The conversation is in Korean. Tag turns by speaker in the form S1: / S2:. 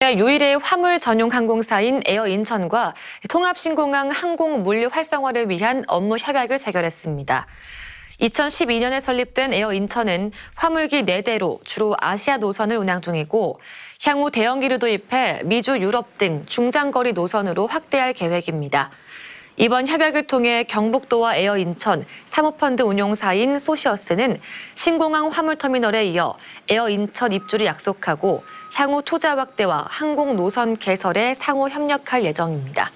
S1: 유일의 네, 화물 전용 항공사인 에어 인천과 통합신공항 항공 물류 활성화를 위한 업무 협약을 체결했습니다. 2012년에 설립된 에어 인천은 화물기 4대로 주로 아시아 노선을 운항 중이고 향후 대형기를 도입해 미주 유럽 등 중장거리 노선으로 확대할 계획입니다. 이번 협약을 통해 경북도와 에어인천, 사모펀드 운용사인 소시어스는 신공항 화물터미널에 이어 에어인천 입주를 약속하고 향후 투자 확대와 항공 노선 개설에 상호 협력할 예정입니다.